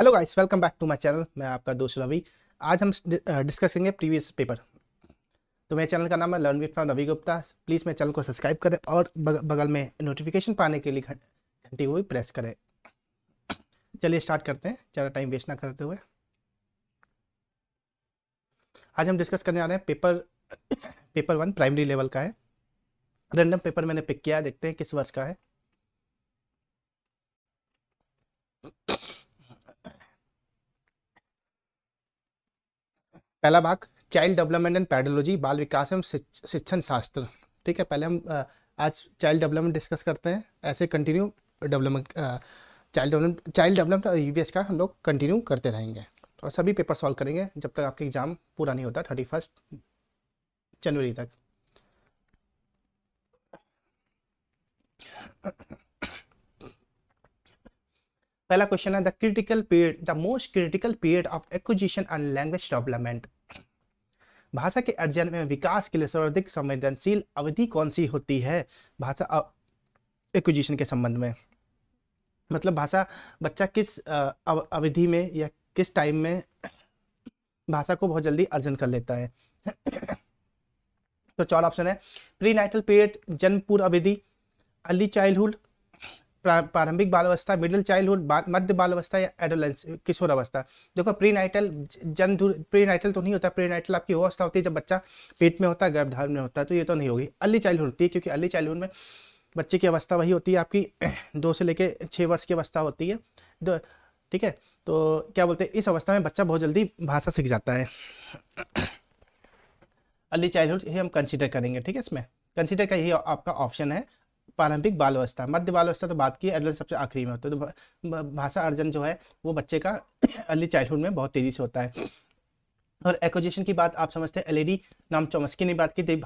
Hello guys welcome back to my channel मैं आपका दोस्त रवि आज हम डिस्कस करेंगे प्रीवियस पेपर तो मेरे चैनल का नाम है learn with from Ravi Gupta please मेरे चैनल को सब्सक्राइब करें और बगल में नोटिफिकेशन पाने के लिए घंटी को भी प्रेस करें चलिए स्टार्ट करते हैं ज़्यादा टाइम वेस्ट ना करते हुए आज हम डिस्कस करने आ रहे हैं paper paper one primary level का है रेंडम पेपर मैंने पिक किया देखते हैं किस वर्ष का है पहला भाग चाइल्ड डेवलपमेंट एंड पैडोलॉजी बाल विकास एवं शिक्षण शास्त्र ठीक है पहले हम आज चाइल्ड डेवलपमेंट डिस्कस करते हैं ऐसे continue development child development child development यूवीएस का हम लोग कंटिन्यू करते रहेंगे और सभी पेपर सॉल्व करेंगे जब तक आपका एग्ज़ाम पूरा नहीं होता थर्टी फर्स्ट जनवरी तक पहला क्वेश्चन है the critical period the most critical period of acquisition and language development भाषा के अर्जन में विकास के लिए सर्वाधिक संवेदनशील अवधि कौन सी होती है भाषा एक्विजिशन के संबंध में मतलब भाषा बच्चा किस अवधि में या किस टाइम में भाषा को बहुत जल्दी अर्जन कर लेता है तो चार ऑप्शन है प्री नाइटल पीरियड जन्म पूर्व अवधि अर्ली चाइल्डहुड प्रारंभिक बाल अवस्था मिडिल चाइल्डहुड मध्य मध्य अवस्था या एडोलेंस अवस्था देखो प्री नाइटल जन प्री नाइटल तो नहीं होता प्री नाइटल आपकी वो अवस्था होती है जब बच्चा पेट में होता है गर्भधारण में होता है तो ये तो नहीं होगी अर्ली चाइल्डहुड होती है क्योंकि अर्ली चाइल्डहुड में बच्चे की अवस्था वही होती है आपकी दो से लेके छः वर्ष की अवस्था होती है दो ठीक है तो क्या बोलते हैं इस अवस्था में बच्चा बहुत जल्दी भाषा सीख जाता है अर्ली चाइल्डहुड ही हम कंसिडर करेंगे ठीक है इसमें कंसिडर का यही आपका ऑप्शन है प्रारंभिक बाल अवस्था मध्य बाल अवस्था तो बात की अर्जन सबसे आखिरी में होता है तो भाषा अर्जन जो है वो बच्चे का अर्ली चाइल्डहुड में बहुत तेज़ी से होता है और एक्विजिशन की बात आप समझते हैं एलईडी नाम चौमस्की ने बात की थी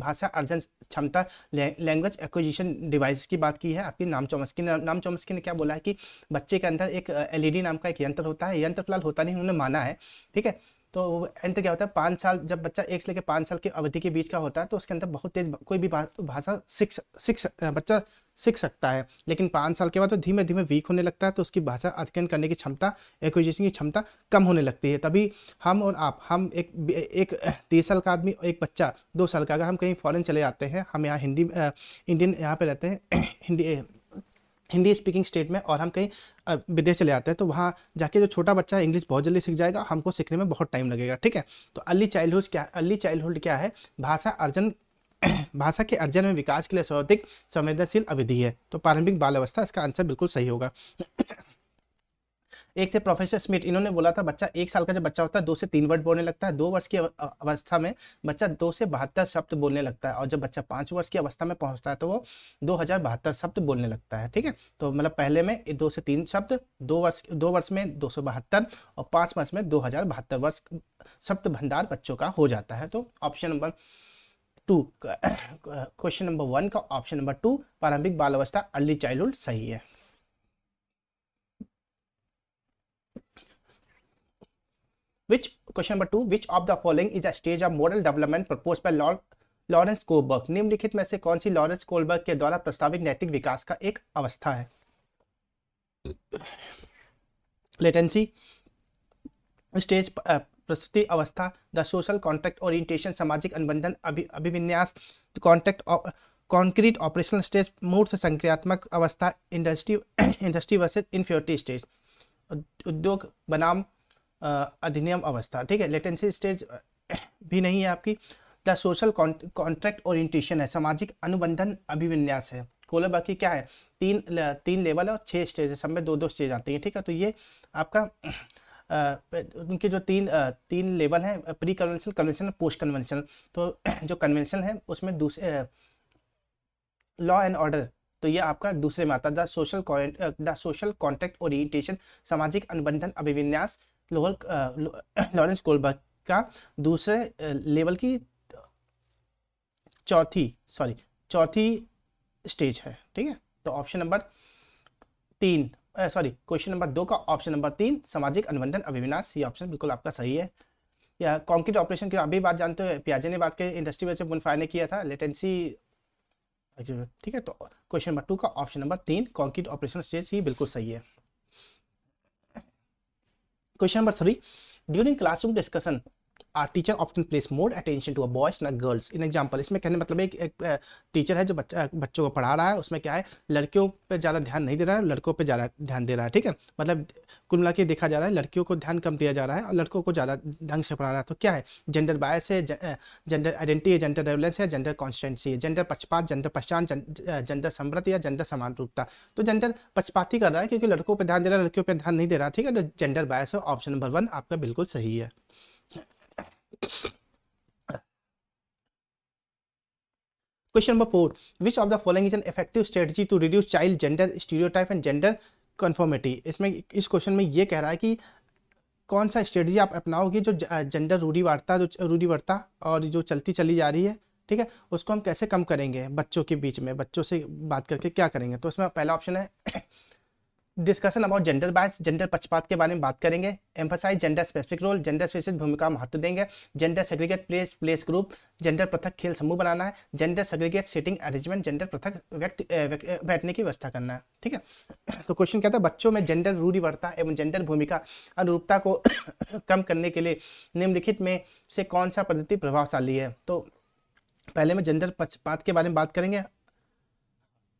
भाषा अर्जन क्षमता लैंग्वेज एक्विजिशन डिवाइस की बात की है आपकी नाम चौमस्की ने नाम चौमस्की ने क्या बोला है कि बच्चे के अंदर एक एलईडी नाम का एक यंत्र होता है यंत्र फिलहाल होता नहीं उन्होंने माना है ठीक है तो अंत क्या होता है पाँच साल जब बच्चा एक से लेकर पाँच साल की अवधि के बीच का होता है तो उसके अंदर बहुत तेज कोई भी भाषा सीख सीख बच्चा सीख सकता है लेकिन पाँच साल के बाद तो धीमे धीमे वीक होने लगता है तो उसकी भाषा अध्ययन करने की क्षमता एक्विजिशन की क्षमता कम होने लगती है तभी हम और आप हम एक एक तीस साल का आदमी एक बच्चा दो साल का अगर हम कहीं फॉरन चले जाते हैं हम यहाँ हिंदी इंडियन यहाँ पर रहते हैं हिंदी हिंदी स्पीकिंग स्टेट में और हम कहीं विदेश चले जाते हैं तो वहाँ जाके जो छोटा बच्चा है इंग्लिश बहुत जल्दी सीख जाएगा हमको सीखने में बहुत टाइम लगेगा ठीक है तो अर्ली चाइल्डहुड क्या अर्ली चाइल्डहुड क्या है भाषा अर्जन भाषा के अर्जन में विकास के लिए सर्वाधिक संवेदनशील अवधि है तो प्रारंभिक बाल अवस्था इसका आंसर बिल्कुल सही होगा एक थे प्रोफेसर स्मिथ इन्होंने बोला था बच्चा एक साल का जब बच्चा होता है दो से तीन वर्ड बोलने लगता है दो वर्ष की अवस्था में बच्चा दो से बहत्तर शब्द बोलने लगता है और जब बच्चा पाँच वर्ष की अवस्था में पहुंचता है तो वो दो हजार बहत्तर शब्द बोलने लगता है ठीक है तो मतलब पहले में दो से तीन शब्द दो वर्ष दो वर्ष में दो और पाँच वर्ष में दो वर्ष शब्द भंडार बच्चों का हो जाता है तो option number two question number one का ऑप्शन नंबर टू प्रारंभिक बाल अवस्था अर्ली चाइल्डहुड सही है which question number two which of the following is a stage of moral development propose by lord Lawrence Kohlberg निम्नलिखित में से कौन सी लॉरेंस कोलबर्ग के द्वारा प्रस्तावित नैतिक विकास का एक अवस्था है लेटेंसी स्टेज प्रस्तुति अवस्था द सोशल कॉन्ट्रैक्ट ओरिएंटेशन सामाजिक अनुबंधन अभिविन्यास कॉन्ट्रैक्ट कॉन्क्रीट ऑपरेशनल स्टेज मूर्त संक्रियात्मक अवस्था industry industry versus inferiority stage उद्योग बनाम अधिनियम अवस्था ठीक है लेटेंसी स्टेज भी नहीं है आपकी द सोशल कॉन्ट्रैक्ट ओरिएंटेशन है सामाजिक अनुबंधन अभिविन्यास है कोलर बाकी क्या है तीन तीन लेवल और छः स्टेज है सब में दो दो स्टेज आती हैं ठीक है तो ये आपका उनके जो तीन आ, तीन लेवल हैं pre conventional conventional post conventional तो जो कन्वेंशनल है उसमें दूसरे लॉ एंड ऑर्डर तो ये आपका दूसरे में आता है the social the social contract orientation सामाजिक अनुबंधन अभिविन्यास लोअर लॉरेंस कोलबर्ग का दूसरे लेवल की चौथी सॉरी चौथी स्टेज है ठीक है तो ऑप्शन नंबर तीन सॉरी क्वेश्चन नंबर दो का ऑप्शन नंबर तीन सामाजिक अनुबंधन अभिविनाश ये ऑप्शन बिल्कुल आपका सही है या कॉन्क्रीट ऑपरेशन की अभी बात जानते हो पियाजे ने बात की इंडस्ट्री में से बुनफायर ने किया था लेटेंसी ठीक है तो क्वेश्चन नंबर टू का ऑप्शन नंबर तीन कॉन्क्रीट ऑपरेशन स्टेज ही बिल्कुल सही है question number three during classroom discussion are teacher often place more attention to a boys ना गर्ल्स इन एग्जाम्पल इसमें कहने मतलब एक, एक टीचर है जो बच्चा बच्चों को पढ़ा रहा है उसमें क्या है लड़कियों पे ज़्यादा ध्यान नहीं दे रहा है लड़कों पे ज़्यादा ध्यान दे रहा है ठीक है मतलब कुल मिला के देखा जा रहा है लड़कियों को ध्यान कम दिया जा रहा है और लड़कों को ज़्यादा ढंग से पढ़ा रहा है तो क्या है जेंडर बायस है जेंडर आइडेंटिटी है जेंडर रेवलेंस है जेंडर कॉन्स्टेंसी है जेंडर पक्षपात जेंडर पहचान जेंडर समृद्ध या जेंडर समान रूपता तो जेंडर ही कर रहा है क्योंकि लड़कों पर ध्यान दे रहा है लड़कियों पर ध्यान नहीं दे रहा ठीक है तो जेंडर बायस है ऑप्शन नंबर वन आपका बिल्कुल सही है question number four which of the following is an effective strategy to reduce child gender stereotype and gender conformity इसमें इस क्वेश्चन में ये कह रहा है कि कौन सा स्ट्रेटजी आप अपनाओगे जो जेंडर रूढ़िवार्ता जो रूढ़िवार्ता और जो चलती चली जा रही है ठीक है उसको हम कैसे कम करेंगे बच्चों के बीच में बच्चों से बात करके क्या करेंगे तो इसमें पहला ऑप्शन है discussion about gender bias gender पक्षपात के बारे में बात करेंगे emphasise gender specific role gender specific भूमिका महत्व देंगे gender segregate place place group gender पृथक खेल समूह बनाना है gender segregate setting arrangement gender पृथक व्यक्ति बैठने की व्यवस्था करना है ठीक है तो क्वेश्चन क्या था बच्चों में जेंडर रूढ़िवर्ता एवं जेंडर भूमिका अनुरूपता को कम करने के लिए निम्नलिखित में से कौन सा पद्धति प्रभावशाली है तो पहले में जेंडर पक्षपात के बारे में बात करेंगे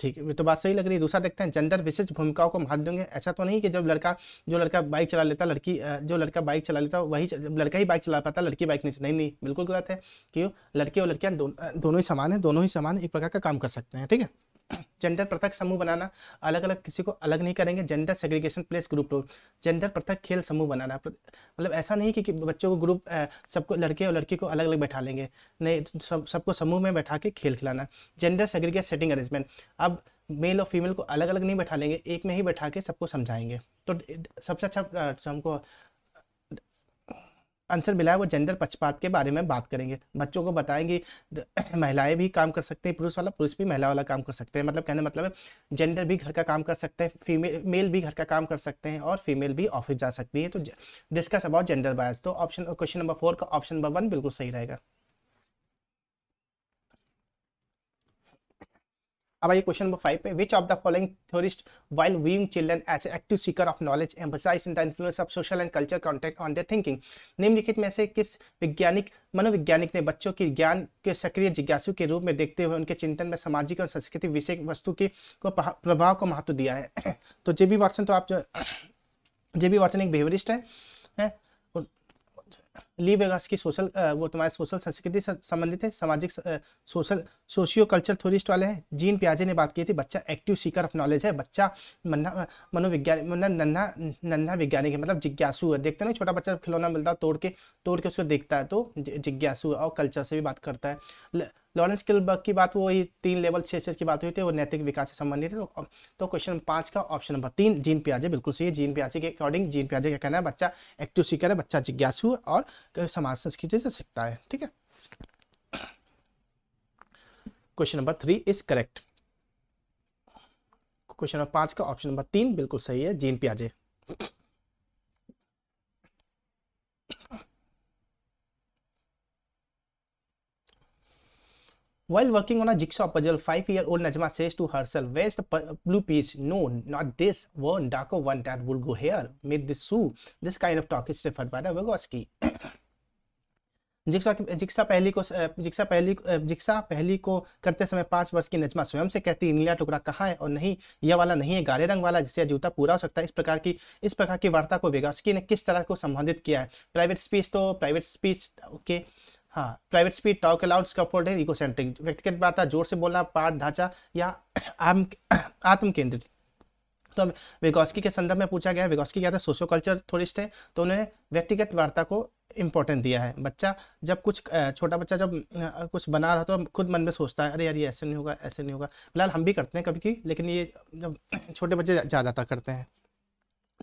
ठीक है तो बात सही लग रही है दूसरा देखते हैं जेंडर विशिष्ट भूमिकाओं को महत्व देंगे ऐसा तो नहीं कि जब लड़का जो लड़का बाइक चला लेता लड़की जो लड़का बाइक चला लेता वही लड़का ही बाइक चला पाता लड़की बाइक नहीं नहीं नहीं बिल्कुल गलत है क्यों लड़के और लड़कियाँ दोनों ही समान है दोनों ही समान एक प्रकार का काम कर सकते हैं ठीक है जेंडर पृथक समूह बनाना अलग अलग किसी को अलग नहीं करेंगे gender segregation place group role gender पृथक खेल समूह बनाना मतलब ऐसा नहीं कि, कि बच्चों को ग्रुप सबको लड़के और लड़की को अलग अलग बैठा लेंगे नहीं सब सबको समूह में बैठा के खेल खिलाना जेंडर सेग्रीगेट सेटिंग अरेंजमेंट अब मेल और फीमेल को अलग अलग नहीं बैठा लेंगे एक में ही बैठा के सबको समझाएंगे तो सबसे अच्छा हमको आंसर मिला है वो जेंडर पक्षपात के बारे में बात करेंगे बच्चों को बताएंगे महिलाएं भी काम कर सकते हैं पुरुष वाला पुरुष भी महिला वाला काम कर सकते हैं मतलब कहने मतलब जेंडर भी घर का काम कर सकते हैं फीमेल मेल भी घर का काम कर सकते हैं और फीमेल भी ऑफिस जा सकती है तो डिस्कस अबाउट जेंडर बायस तो ऑप्शन क्वेश्चन नंबर फोर का ऑप्शन नंबर वन बिल्कुल सही रहेगा अब आइए क्वेश्चन नंबर फाइव पे which of the following theorist while viewing children as active seeker of knowledge emphasise in the influence of social and culture context on the thinking निम्नलिखित में से किस वैज्ञानिक मनोवैज्ञानिक ने बच्चों की ज्ञान के सक्रिय जिज्ञासु के रूप में देखते हुए उनके चिंतन में सामाजिक और सांस्कृतिक विषय वस्तु के को प्रभाव को महत्व दिया है तो जेबी वाटसन तो आप जो जेबी वाटसन एक बिहेवियरिस्ट है, है ली वेगास की सोशल वो तुम्हारे सोशल संस्कृति संबंधित है सामाजिक सोशल सोशियो कल्चर थोरिस्ट वाले हैं जीन प्याजे ने बात की थी बच्चा एक्टिव सीकर ऑफ नॉलेज है बच्चा मन्ना मनोविज्ञान मतलब नन्हा नन्हा वैज्ञानिक है मतलब जिज्ञासु है देखते ना छोटा बच्चा खिलौना मिलता है तोड़ के तोड़ के उसको देखता है तो जिज्ञासु और कल्चर से भी बात करता है लॉरेंस किलबर्ग की बात वही तीन लेवल छह की बात हुई थी वो नैतिक विकास से संबंधित है तो, तो क्वेश्चन का ऑप्शन नंबर तीन जीन प्याजे बिल्कुल सही है जीन प्याजे के अकॉर्डिंग जीन प्याजे का कहना है बच्चा एक्टिव सीकर है बच्चा जिज्ञासु है और समाज संस्कृति से सीखता है ठीक है question number three is correct question number पांच का ऑप्शन नंबर तीन बिल्कुल सही है जीन प्याजे While working on a jigsaw puzzle, five-year-old Najma says to herself, where's the blue piece? No, not this one, darker one that will go here. Make this shoe. This kind of talk is referred by the Vygotsky. जिक्सा जिक्सा पहली को जिक्सा पहली जिक्सा पहली को करते समय पाँच वर्ष की नजमा स्वयं से कहती नीला टुकड़ा कहाँ है और नहीं यह वाला नहीं है गारे रंग वाला जिससे जूता पूरा हो सकता है इस प्रकार की इस प्रकार की वार्ता को वेगास्की ने किस तरह को संबंधित किया है प्राइवेट स्पीच तो प्राइवेट स्पीच ओके okay. हाँ private speech talk allowance comfort है इकोसेंट्रिक व्यक्तिगत वार्ता जोर से बोलना पाठ ढांचा या आम आत्म केंद्रित तो वेगोस्की के संदर्भ में पूछा गया वेगोस्की क्या था सोशो कल्चर थोरिस्ट है तो उन्होंने व्यक्तिगत वार्ता को इम्पोर्टेंट दिया है बच्चा जब कुछ छोटा बच्चा जब कुछ बना रहा तो खुद मन में सोचता है अरे यार ये ऐसे नहीं होगा ऐसे नहीं होगा फिलहाल हम भी करते हैं कभी की लेकिन ये जब छोटे बच्चे ज़्यादातर करते हैं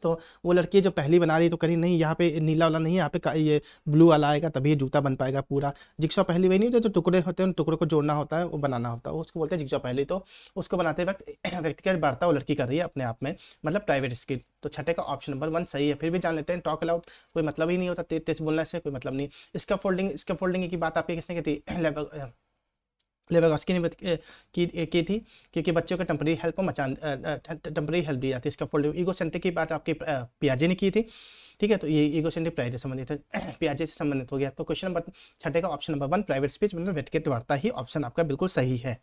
तो वो लड़की जो पहली बना रही तो करी नहीं यहाँ पे नीला वाला नहीं है यहाँ पे ये ब्लू वाला आएगा तभी जूता बन पाएगा पूरा जिक्सा पहली वही नहीं तो जो टुकड़े होते हैं उन टुकड़ों को जोड़ना होता है वो बनाना होता है उसको बोलते हैं जिक्सा पहली तो उसको बनाते वक्त का बढ़ता वो लड़की कर रही है अपने आप में मतलब प्राइवेट स्किल तो छठे का ऑप्शन नंबर वन सही है फिर भी जान लेते हैं टॉक अलाउट कोई मतलब ही नहीं होता तेज तेज बोलने से कोई मतलब नहीं इसका फोल्डिंग इसका फोल्डिंग की बात आपकी किसने की थी लेबागोस्की ने की, ए, की थी क्योंकि बच्चों का टेम्परेरी हेल्प मचान टेम्परेरी हेल्प दी जाती है इसका फोल्ड ईगो सेंटर की बात आपकी पियाजे ने की थी ठीक है तो ये ईगो सेंटर प्राइजे संबंधित है पियाजे से संबंधित हो गया तो क्वेश्चन नंबर छठे का option number one private speech मतलब वेटकेट वार्ता ही ऑप्शन आपका बिल्कुल सही है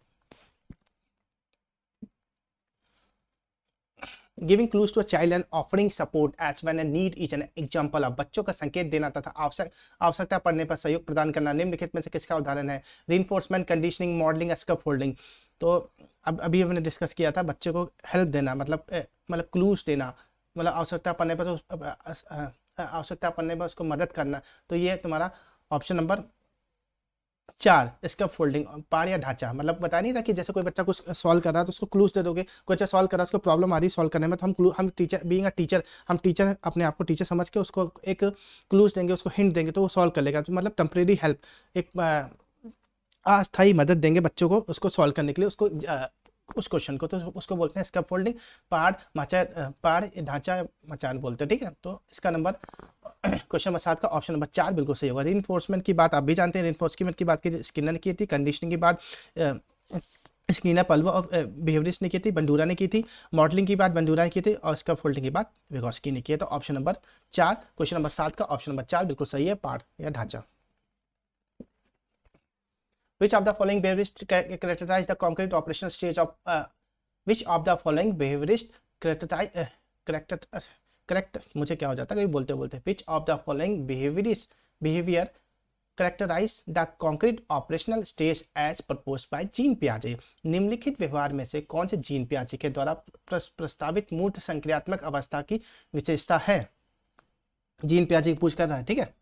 giving clues to a child and offering support as when a need is an example of बच्चों का संकेत देना तथा आवश्यक आवश्यकता पड़ने पर सहयोग प्रदान करना निम्नलिखित में से किसका उदाहरण है री कंडीशनिंग मॉडलिंग स्कप होल्डिंग तो अब अभी हमने डिस्कस किया था बच्चों को हेल्प देना मतलब मतलब क्लूज देना मतलब आवश्यकता पड़ने पर आवश्यकता पड़ने पर उसको मदद करना तो ये तुम्हारा ऑप्शन नंबर चार इसका फोल्डिंग पार या ढांचा मतलब बता नहीं था कि जैसे कोई बच्चा कुछ सॉल्व कर रहा है तो उसको क्लूज दे दोगे कोई बच्चा सॉल्व कर रहा है उसको प्रॉब्लम आ रही सॉल्व करने में तो हम क्लू हम टीचर बीइंग अ टीचर हम टीचर अपने आप को टीचर समझ के उसको एक क्लूज देंगे उसको हिंट देंगे तो वो सॉल्व कर लेगा तो मतलब टेम्परेरी हेल्प एक अस्थाई मदद देंगे बच्चों को उसको सॉल्व करने के लिए उसको उस क्वेश्चन को तो उसको बोलते हैं स्कैप फोल्डिंग पहाड़ माचा पहाड़ ढांचा मचान बोलते हैं ठीक है तो इसका नंबर क्वेश्चन नंबर सात का ऑप्शन नंबर चार बिल्कुल सही होगा रीइन्फोर्समेंट की बात आप भी जानते हैं रीइन्फोर्समेंट की बात की स्किनर ने की थी कंडीशनिंग की बात स्कीना पलवा और बिहेवरिस ने की थी बंडूरा ने की थी मॉडलिंग की बात बंडूरा ने की थी और स्कैप फोल्डिंग की बात विगोस्की ने की है तो ऑप्शन नंबर चार क्वेश्चन नंबर सात का ऑप्शन नंबर चार बिल्कुल सही है पहाड़ या ढांचा Which of the following behaviorist characterize the concrete operational stage of uh, which of the following behaviorist characterize correct uh, correct मुझे क्या हो जाता है kabhi bolte bolte which of the following behaviorist behavior characterize the concrete operational stage as proposed by Jean पियाजे निम्नलिखित व्यवहार में से कौन से जीन पियाजे के द्वारा प्रस्तावित मूर्त संक्रियात्मक अवस्था की विशेषता है जीन पियाजे पूछ कर रहा है ठीक है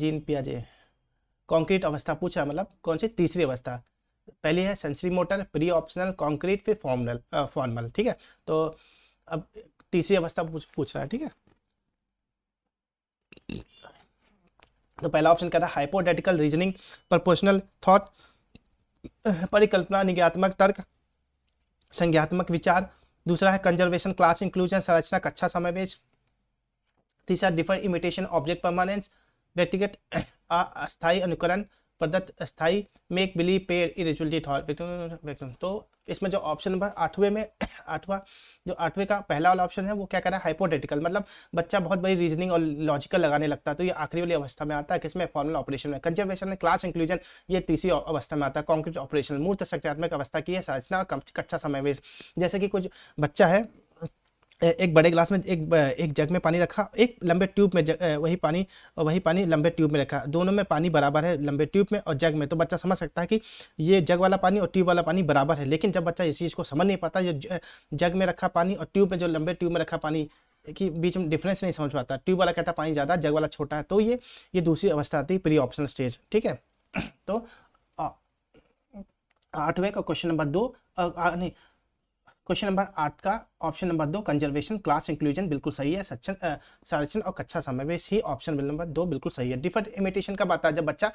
जीन पियाजे कॉन्क्रीट अवस्था पूछा मतलब कौन सी तीसरी अवस्था पहली है sensory motor pre operational concrete फिर फॉर्मल फॉर्मल ठीक है तो अब तीसरी अवस्था पूछ, पूछ रहा है ठीक है तो पहला ऑप्शन रहा है हाइपोडेटिकल रीजनिंग प्रपोर्शनल थॉट परिकल्पना निज्ञात्मक तर्क संज्ञात्मक विचार दूसरा है कंजर्वेशन क्लास इंक्लूजन संरचना कक्षा समावेश तीसरा डिफर इमिटेशन ऑब्जेक्ट परमानेंस व्यक्तिगत अस्थायी अनुकरण प्रदत्त स्थायी make believe pair irreality thought तो इसमें जो ऑप्शन नंबर आठवें में आठवां जो आठवें का पहला वाला ऑप्शन है वो क्या कह रहा है हाइपोटेटिकल मतलब बच्चा बहुत बड़ी रीजनिंग और लॉजिकल लगाने लगता है तो ये आखिरी वाली अवस्था में आता है किसमें फॉर्मल ऑपरेशन में कंजर्वेशन में क्लास इंक्लूजन ये तीसरी अवस्था में आता है कॉन्क्रीट ऑपरेशन मूर्त शक्तियात्मक अवस्था की है संरचना कच्चा समावेश जैसे कि कुछ बच्चा है एक बड़े ग्लास में एक एक जग में पानी रखा एक लंबे ट्यूब में जग, वही पानी वही पानी लंबे ट्यूब में रखा दोनों में पानी बराबर है लंबे ट्यूब में और जग में तो बच्चा समझ सकता है कि ये जग वाला पानी और ट्यूब वाला पानी बराबर है लेकिन जब बच्चा इस चीज़ को समझ नहीं पाता ये जग में रखा पानी और ट्यूब में जो लंबे ट्यूब में रखा पानी कि बीच में डिफरेंस नहीं समझ पाता ट्यूब वाला कहता है पानी ज़्यादा जग वाला छोटा है तो ये ये दूसरी अवस्था आती है प्री ऑप्शन स्टेज ठीक है तो आठवें का क्वेश्चन नंबर दो नहीं क्वेश्चन नंबर आठ का ऑप्शन नंबर दो कंजर्वेशन क्लास इंक्लूजन बिल्कुल सही है सक्षण संरक्षण और कक्षा समावेश ही ऑप्शन नंबर दो बिल्कुल सही है डिफर इमिटेशन का बात है जब बच्चा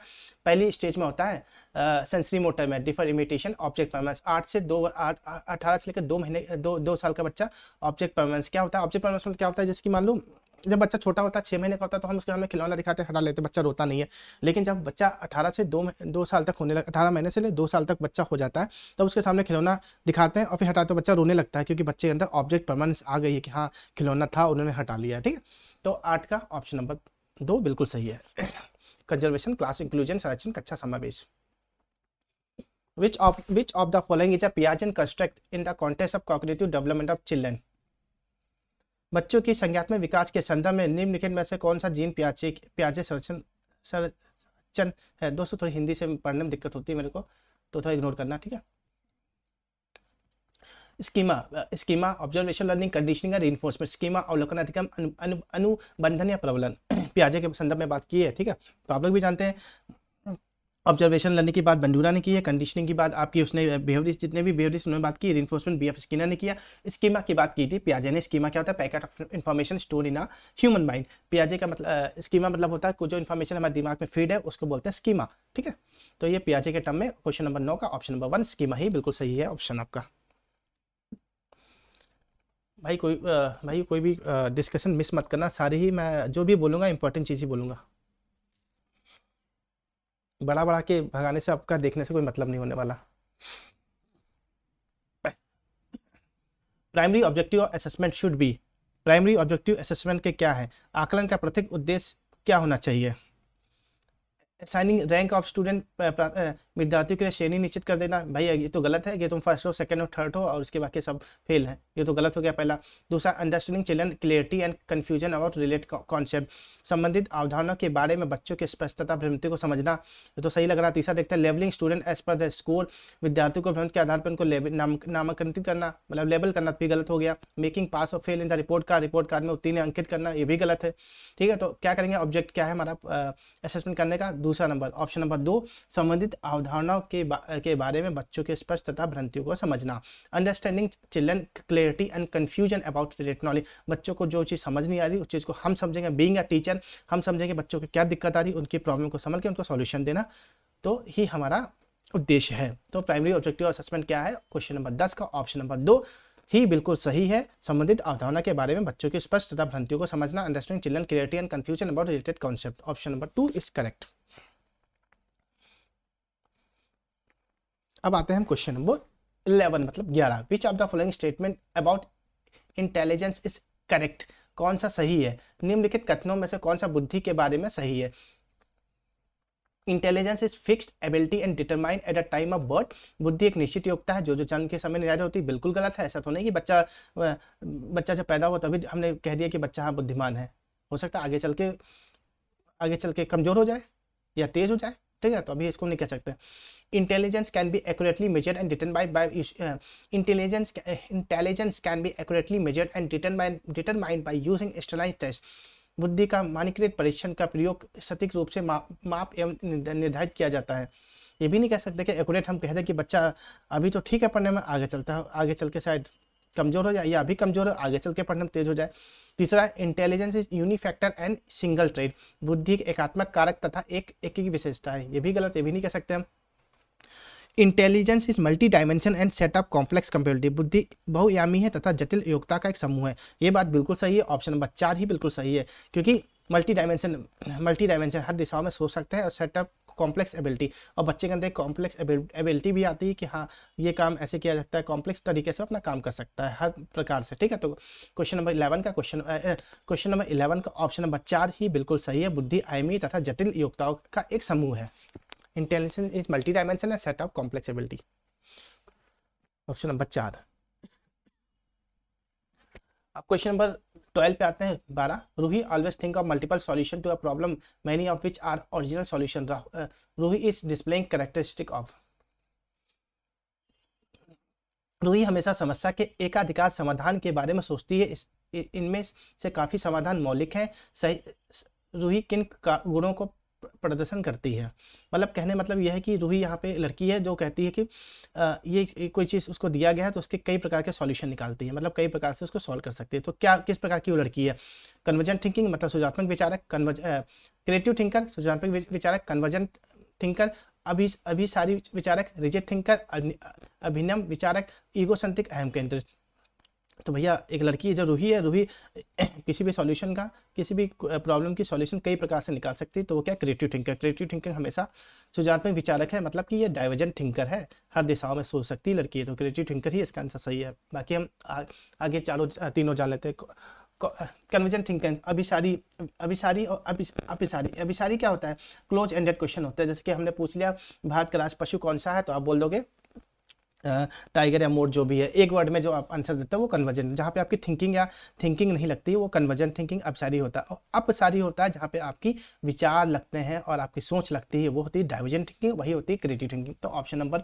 पहली स्टेज में होता है सेंसरी मोटर में डिफर इमिटेशन ऑब्जेक्ट परफॉर्मेंस आठ से दो अठारह से लेकर दो महीने दो दो साल का बच्चा ऑब्जेक्ट परफॉर्मेंस क्या होता है ऑब्जेक्ट मतलब परफॉर्मेंस क्या होता है जैसे कि मालूम जब बच्चा छोटा होता है छः महीने का होता है तो हम उसके हमें खिलौना दिखाते हटा लेते बच्चा रोता नहीं है लेकिन जब बच्चा अठारह से दो दो साल तक होने लगा अठारह महीने से ले दो साल तक बच्चा हो जाता है तब तो उसके सामने खिलौना दिखाते हैं और फिर हटाते तो बच्चा रोने लगता है क्योंकि बच्चे के अंदर ऑब्जेक्ट परमानेंस आ गई है कि हाँ खिलौना था उन्होंने हटा लिया ठीक है तो आठ का ऑप्शन नंबर दो बिल्कुल सही है कंजर्वेशन क्लास इंक्लूजन संरक्षण कच्चा समावेश which of which of the following is a piaget construct in the context of cognitive development of children बच्चों की संज्ञात्मक विकास के संदर्भ में निम्नलिखित में से कौन सा जीन प्याजे प्याजे संरक्षण संरचन है दोस्तों थोड़ी हिंदी से पढ़ने में दिक्कत होती है मेरे को तो थोड़ा इग्नोर करना ठीक है schema schema observation learning conditioning और रीइन्फोर्समेंट स्कीमा अवलोकन अधिकम अनुबंधन अनु, अनुबंधन या प्रबलन प्याजे के संदर्भ में बात की है ठीक है तो आप लोग भी जानते हैं ऑब्जर्वेशन लेने की बात बंडूरा ने की है कंडीशनिंग की बात आपकी उसने बिहेवियरिस्ट जितने भी बिहेवियरिस्ट उन्होंने बात की रिन्फोर्समेंट बी एफ स्कीना ने किया स्कीमा की बात की थी पियाजे ने स्कीमा क्या होता है packet of information store in a human mind पियाजे का मतलब स्कीमा मतलब होता है जो इन्फॉर्मेशन हमारे दिमाग में फीड है उसको बोलते हैं स्कीमा ठीक है तो ये पियाजे के टर्म में क्वेश्चन नंबर नौ का ऑप्शन नंबर वन स्कीमा ही बिल्कुल सही है ऑप्शन आपका भाई कोई भाई कोई भी डिस्कशन मिस मत करना सारी ही मैं जो भी बोलूँगा इंपॉर्टेंट चीज़ ही बोलूँगा बड़ा बड़ा के भगाने से आपका देखने से कोई मतलब नहीं होने वाला primary objective assessment should be primary objective assessment के क्या है आकलन का प्रत्येक उद्देश्य क्या होना चाहिए असाइनिंग रैंक ऑफ स्टूडेंट विद्यार्थियों के लिए श्रेणी निश्चित कर देना भाई ये तो गलत है ये तुम फर्स्ट हो सेकंड हो थर्ड हो और उसके बाकी सब फेल हैं ये तो गलत हो गया पहला दूसरा understanding children clarity and confusion about relate concept संबंधित अवधारणा के बारे में बच्चों की स्पष्टता भ्रमिति को समझना ये तो सही लग रहा तीसरा देखते हैं labelling student as per the score विद्यार्थियों को भ्रमित के आधार पर उनको नामांकित करना मतलब लेबल करना भी गलत हो गया मेकिंग पास और fail in the report card report card में उत्तीर्ण अंकित करना ये भी गलत है ठीक है तो क्या करेंगे ऑब्जेक्ट क्या है हमारा असेसमेंट करने का दूसरा नंबर ऑप्शन नंबर दो संबंधित अवधारणा अवधारणाओं के, बा, के बारे में बच्चों के स्पष्ट तथा भ्रंतियों को समझना understanding children clarity and confusion about relate knowledge बच्चों को जो चीज़ समझ नहीं आ रही उस चीज़ को हम समझेंगे बींग अ टीचर हम समझेंगे बच्चों को क्या दिक्कत आ रही उनकी प्रॉब्लम को समझ के उनको सोल्यूशन देना तो ही हमारा उद्देश्य है तो प्राइमरी ऑब्जेक्टिव असेसमेंट क्या है क्वेश्चन नंबर दस का ऑप्शन नंबर दो ही बिल्कुल सही है संबंधित अवधारणा के बारे में बच्चों की स्पष्ट तथा भ्रंतियों को समझना understand children creative and confusion about related concept option number two is correct अब आते हैं हम क्वेश्चन नंबर इलेवन मतलब ग्यारह which of the following statement about intelligence is correct कौन सा सही है निम्नलिखित कथनों में से कौन सा बुद्धि के बारे में सही है intelligence is fixed ability and determine at a time of birth बुद्धि एक निश्चित योग्यता है जो जो जन्म के समय निर्धारित होती है बिल्कुल गलत है ऐसा तो नहीं कि बच्चा बच्चा जब पैदा हुआ तभी हमने कह दिया कि बच्चा हाँ बुद्धिमान है हो सकता है आगे चल के आगे चल के कमज़ोर हो जाए या तेज़ हो जाए ठीक है तो अभी इसको नहीं कह सकते intelligence can be accurately measured and return by by intelligence intelligence can be accurately measured and return return mind by using externalize test बुद्धि का मानकृत परीक्षण का प्रयोग सटीक रूप से माप माप एवं निर्धारित किया जाता है ये भी नहीं कह सकते कि एकट हम कह दें कि बच्चा अभी तो ठीक है पढ़ने में आगे चलता है आगे चल के शायद कमजोर हो जाए या अभी कमजोर हो आगे चल के पढ़ना तेज हो जाए तीसरा intelligence is unifactor and single trait बुद्धि एक एकात्मक कारक तथा एक एक ही विशेषता है ये भी गलत ये भी नहीं कह सकते हम intelligence is multi dimension and set of complex competitive बुद्धि बहुयामी है तथा जटिल योग्यता का एक समूह है ये बात बिल्कुल सही है ऑप्शन नंबर चार ही बिल्कुल सही है क्योंकि मल्टी डायमेंशन मल्टी डायमेंशन हर दिशाओं में सोच सकते हैं और सेटअप कॉम्प्लेक्स एबिलिटी और बच्चे के अंदर कॉम्प्लेक्स एबिलिटी भी आती है कि हाँ ये काम ऐसे किया जाता है कॉम्प्लेक्स तरीके से अपना काम कर सकता है हर प्रकार से ठीक है तो क्वेश्चन नंबर इलेवन का क्वेश्चन क्वेश्चन नंबर इलेवन का ऑप्शन नंबर चार ही बिल्कुल सही है बुद्धि आयमी तथा जटिल योग्यताओं का एक समूह है intelligence is multi dimension set of complex ability option number चार अब क्वेश्चन नंबर ट्वेल्व पे आते हैं बारह Ruhi always think of multiple solution to a problem many of which are original solution Ruhi is displaying characteristic of Ruhi हमेशा समस्या के एकाधिकार समाधान के बारे में सोचती है इनमें से काफ़ी समाधान मौलिक हैं सही रूही किन गुणों को प्रदर्शन करती है मतलब कहने मतलब यह है कि रूही यहाँ पे लड़की है जो कहती है कि ये कोई चीज़ उसको दिया गया है तो उसके कई प्रकार के सॉल्यूशन निकालती है मतलब कई प्रकार से उसको सॉल्व कर सकती है तो क्या किस प्रकार की वो लड़की है कन्वर्जेंट थिंकिंग मतलब सुजात्मक विचारक कन्वर्ज क्रिएटिव थिंकर सुजात्मक विचारक कन्वर्जन थिंकर अभी अभी सारी विचारक रिजेट थिंकर अभिनम विचारक ईगो संतिक अहम केंद्रित तो भैया एक लड़की है जो रूही है रूही किसी भी सॉल्यूशन का किसी भी प्रॉब्लम की सॉल्यूशन कई प्रकार से निकाल सकती है तो वो क्या क्रिएटिव थिंकर क्रिएटिव थिंकर हमेशा सुझात्मक विचारक है मतलब कि ये डाइवर्जेंट थिंकर है हर दिशाओं में सोच सकती है लड़की है तो क्रिएटिव थिंकर ही इसका आंसर सही है बाकी हम आ, आगे चारों तीनों जान लेते हैं कन्वर्जन थिंकर अभिसारी अभिसारी और अभिसारी अभिसारी क्या होता है क्लोज एंडेड क्वेश्चन होता है जैसे कि हमने पूछ लिया भारत का राष्ट्र पशु कौन सा है तो आप बोल दोगे टाइगर या मोड जो भी है एक वर्ड में जो आप आंसर देते हो वो कन्वर्जन जहाँ पे आपकी थिंकिंग या थिंकिंग नहीं लगती वो कन्वर्जन थिंकिंग अपसारी होता है और अपसारी होता है जहाँ पे आपकी विचार लगते हैं और आपकी सोच लगती है वो होती है डाइवर्जन थिंकिंग वही होती है क्रिएटिव थिंकिंग तो ऑप्शन नंबर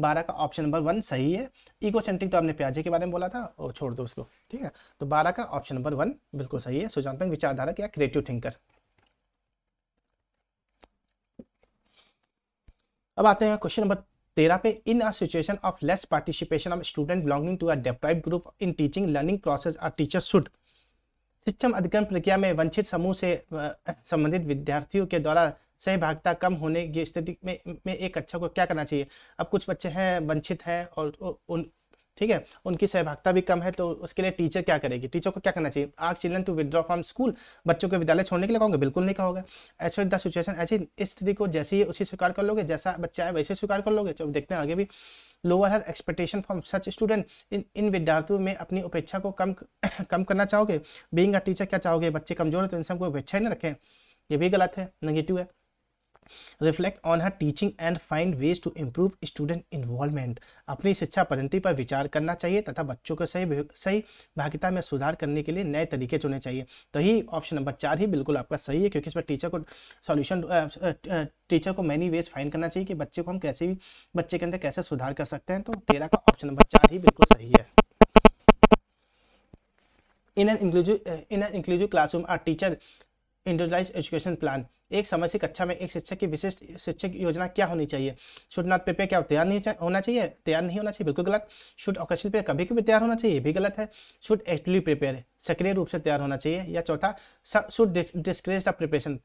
बारह का ऑप्शन नंबर वन सही है इको सेंट्रिक तो आपने प्याजे के बारे में बोला था और छोड़ दो उसको ठीक है तो बारह का ऑप्शन नंबर वन बिल्कुल सही है सुजान पंख विचारधारक या क्रिएटिव थिंकर अब आते हैं क्वेश्चन नंबर तेरह पे in a situation of less participation of student belonging to a deprived group in teaching learning process और टीचर शुड शिक्षण अधिक्रम प्रक्रिया में वंचित समूह से संबंधित विद्यार्थियों के द्वारा सहभागिता कम होने की स्थिति में में एक अच्छा को क्या करना चाहिए अब कुछ बच्चे हैं वंचित हैं और उन ठीक है उनकी सहभागिता भी कम है तो उसके लिए टीचर क्या करेगी टीचर को क्या करना चाहिए ask children to withdraw from school बच्चों को विद्यालय छोड़ने के लिए कहोगे बिल्कुल नहीं कहोगे एज द सिचुएशन ऐसी इस स्थिति को जैसे ही उसी स्वीकार कर लोगे जैसा बच्चा है वैसे स्वीकार कर लोगे जब देखते हैं आगे भी lower her expectation from such student in in विद्यार्थियों में अपनी उपेक्षा को कम कम करना चाहोगे बींग अ टीचर क्या चाहोगे बच्चे कमजोर है तो इन सबको उपेक्षा ही ना रखें ये भी गलत है नेगेटिव है reflect on her teaching and find ways to improve student involvement अपनी शिक्षा पद्धति पर विचार करना चाहिए तथा बच्चों को सही सही भागिता में सुधार करने के लिए नए तरीके चुने चाहिए तो ही ऑप्शन नंबर चार ही बिल्कुल आपका सही है क्योंकि इस पर टीचर को सॉल्यूशन टीचर को मैनी वेज फाइंड करना चाहिए कि बच्चे को हम कैसे भी बच्चे के अंदर कैसे सुधार कर सकते हैं तो तेरह का ऑप्शन नंबर चार ही बिल्कुल सही है in an inclusive in an inclusive classroom are teacher individualized education plan एक समय से कक्षा में एक शिक्षक की विशिष्ट शिक्षक योजना क्या होनी चाहिए शुड नॉट प्रिपेयर क्या तैयार नहीं होना चाहिए तैयार नहीं होना चाहिए बिल्कुल गलत शुड ऑकेशन पे कभी कभी तैयार होना चाहिए ये भी गलत है शुड एक्चुअली प्रिपेयर सक्रिय रूप से तैयार होना चाहिए या चौथा शुड डिस्क्रेज द प्रिपरेशन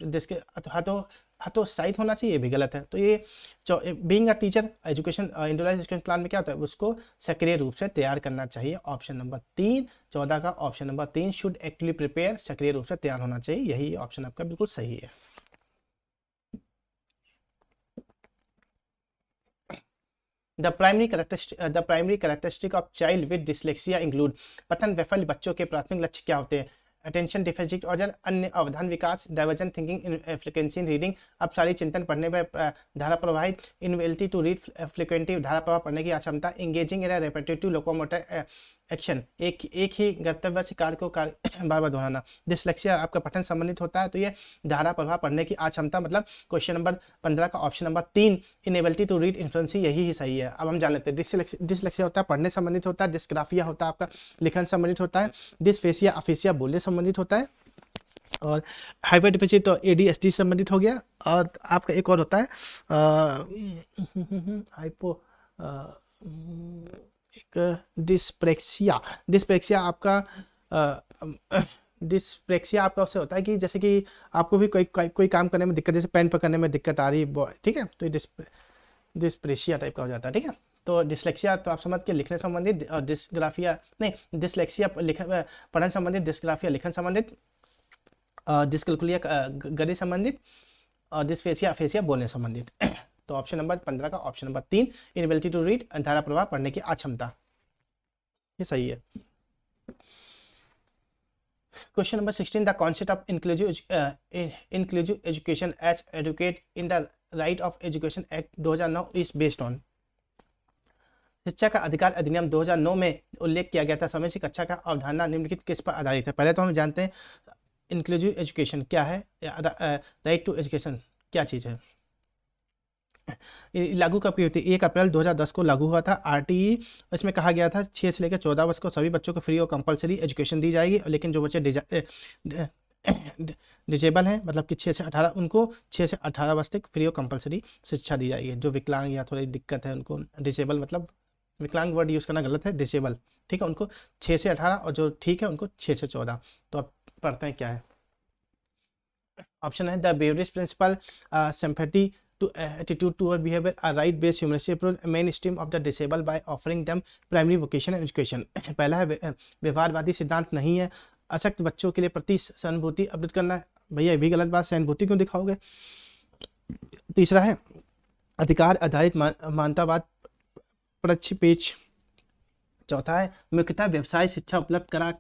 हाथों हाथों साइड होना चाहिए ये भी गलत है तो ये being a teacher education individualized education plan में क्या होता है उसको सक्रिय रूप से तैयार करना चाहिए ऑप्शन नंबर तीन चौदह का ऑप्शन नंबर तीन शुड एक्चुअली प्रिपेयर सक्रिय रूप से तैयार होना चाहिए यही ऑप्शन आपका बिल्कुल सही है the primary the primary characteristic of child with dyslexia include पतन वैफल बच्चों के प्राथमिक लक्ष्य क्या होते हैं अटेंशन डिफिजिट और जन अन्य अवधान विकास divergent thinking frequency in reading अब सारी चिंतन पढ़ने पर uh, धारा प्रवाहित इनविलिटी टू रीड फ्रिक्वेंटिव धारा प्रवाह पढ़ने की अक्षमता engaging in repetitive locomotor action एक एक ही गंतव्य कार्य को कार्य बार बार दोहराना डिसलेक्सिया आपका पठन संबंधित होता है तो ये धारा प्रभाव पढ़ने की अक्षमता मतलब क्वेश्चन नंबर पंद्रह का ऑप्शन नंबर तीन इनेबिलिटी टू रीड इन्फ्लुएंसी यही ही सही है अब हम जान लेते हैं डिसलेक्सिया होता है पढ़ने संबंधित होता है डिस्क्राफिया होता है आपका लिखन संबंधित होता है डिसफेसिया अफेसिया बोलने संबंधित होता है और हाइपर डिफिसिट तो एडीएसडी संबंधित हो गया और आपका एक और होता है हाइपो एक डिस्प्रेक्सिया डिस्प्रेक्सिया आपका डिस्प्रेक्सिया आपका उससे होता है कि जैसे कि आपको भी कोई कोई, कोई काम करने में दिक्कत जैसे पेन पकड़ने में दिक्कत आ रही है ठीक है तो ये डिस्प्रेशिया टाइप का हो जाता है ठीक है तो डिसलेक्सिया तो आप समझ के लिखने संबंधित और डिस्ग्राफिया नहीं डिसलेक्सिया लिख पढ़ने संबंधित डिस्ग्राफिया लिखन संबंधित डिस्कलकुलिया गणित संबंधित और डिस्फेसिया फेसिया बोलने संबंधित तो ऑप्शन नंबर पंद्रह का ऑप्शन नंबर तीन इनबिलिटी टू रीड धारा प्रवाह पढ़ने की अक्षमता ये सही है question number sixteen the concept of inclusive inclusive education as educate in the right of education act 2009 is based on शिक्षा का अधिकार अधिनियम 2009 में उल्लेख किया गया था समय से कक्षा का अवधारणा निम्नलिखित किस पर आधारित है पहले तो हम जानते हैं इंक्लूजिव एजुकेशन क्या है राइट टू एजुकेशन क्या चीज़ है लागू कब की हुई थी एक अप्रैल 2010 को लागू हुआ था आरटीई इसमें कहा गया था छः से लेकर चौदह वर्ष को सभी बच्चों को फ्री और कंपलसरी एजुकेशन दी जाएगी लेकिन जो बच्चे डिजेबल हैं मतलब कि छः से अठारह उनको छः से अठारह वर्ष तक फ्री और कंपलसरी शिक्षा दी जाएगी जो विकलांग या थोड़ी दिक्कत है उनको डिसेबल मतलब विकलांग वर्ड यूज़ करना गलत है डिसेबल ठीक है उनको छः से अठारह और जो ठीक है उनको छः से चौदह तो अब पढ़ते हैं क्या है ऑप्शन है the beverage principle sympathy to attitude toward behavior a right-based humanistic approach mainstream of the disabled by offering them primary vocation and education. पहला है व्यवहारवादी सिद्धांत नहीं है अशक्त बच्चों के लिए प्रति सहानुभूति अपडेट करना bhaiya ye bhi galat baat सहानुभूति क्यों दिखाओगे तीसरा है अधिकार आधारित मान, मानतावाद प्रक्षपेक्ष चौथा है मुख्यतः व्यवसाय शिक्षा उपलब्ध करा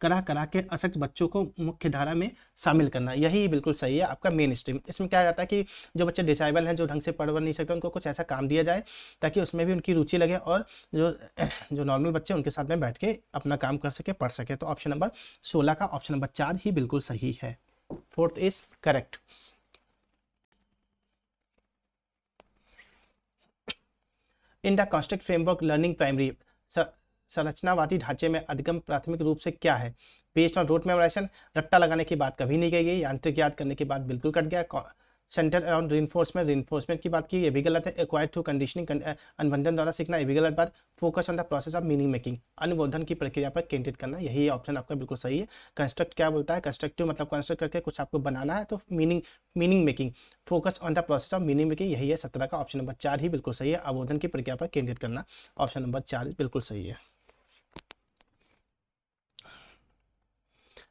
करा करा के असक्त बच्चों को मुख्य धारा में शामिल करना यही बिल्कुल सही है आपका मेन स्ट्रीम इसमें क्या जाता है कि जो बच्चे डिसाइबल हैं जो ढंग से पढ़ नहीं सकते उनको कुछ ऐसा काम दिया जाए ताकि उसमें भी उनकी रुचि लगे और जो जो नॉर्मल बच्चे उनके साथ में बैठ के अपना काम कर सके पढ़ सके तो ऑप्शन नंबर सोलह का ऑप्शन नंबर चार ही बिल्कुल सही है fourth is correct in the construct framework learning primary संरचनावादी ढांचे में अधिगम प्राथमिक रूप से क्या है बेस्ड ऑन रोड मेमोराइजेशन रट्टा लगाने की बात कभी नहीं कही गई यांत्रिक याद करने की बात बिल्कुल कट गया सेंटर अराउंड रिन्फोर्समेंट रिन्फोर्समेंट की बात की ये भी गलत है एक्वायर थ्रू कंडीशनिंग अनुबंधन द्वारा सीखना ये भी गलत बात focus on the process of meaning making अनुबोधन की प्रक्रिया पर केंद्रित करना यही ऑप्शन आपका बिल्कुल सही है कंस्ट्रक्ट क्या बोलता है कंस्ट्रक्टिव मतलब कंस्ट्रक्ट करके कुछ आपको बनाना है तो meaning meaning making focus on the process of meaning making यही है सत्रह का ऑप्शन नंबर चार ही बिल्कुल सही है अवबोधन की प्रक्रिया पर केंद्रित करना ऑप्शन नंबर चार बिल्कुल सही है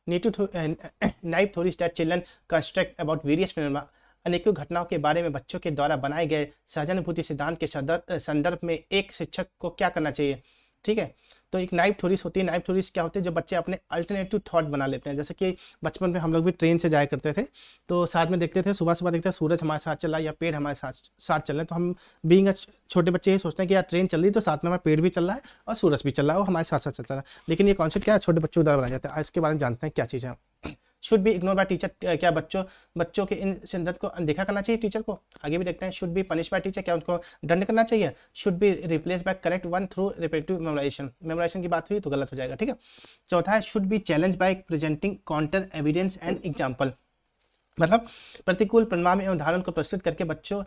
native naive theory that children construct about various phenomena अनेकों घटनाओं के बारे में बच्चों के द्वारा बनाए गए सहजानुभूति सिद्धांत के संदर्भ में एक शिक्षक को क्या करना चाहिए ठीक है तो एक नाइफ थ्योरीज होती है नाइफ थ्योरीज क्या होती है जो बच्चे अपने अल्टरनेटिव थॉट बना लेते हैं जैसे कि बचपन में हम लोग भी ट्रेन से जाया करते थे तो साथ में देखते थे सुबह सुबह देखते हैं सूरज हमारे साथ चला या पेड़ हमारे साथ साथ चल रहे हैं तो हम बींग छोटे बच्चे ये सोचते हैं कि यार ट्रेन चल रही तो साथ में हमारा पेड़ भी चल रहा है और सूरज भी चल रहा है और हमारे साथ साथ चल रहा है लेकिन ये कॉन्सेप्ट क्या है छोटे बच्चे उधर बना जाता है इसके बारे में जानते हैं क्या चीज़ें शुड भी इग्नोर बाय टीचर क्या बच्चों बच्चों के इन शिद्दत को अनदेखा करना चाहिए टीचर को आगे भी देखते हैं शुड भी पनिश बाय टीचर क्या उनको दंड करना चाहिए should be replace by correct one through repetitive memorization memorization की बात हुई तो गलत हो जाएगा ठीक है चौथा है should be challenge by presenting counter evidence and example मतलब प्रतिकूल परिणाम एवं उदाहरण को प्रस्तुत करके बच्चों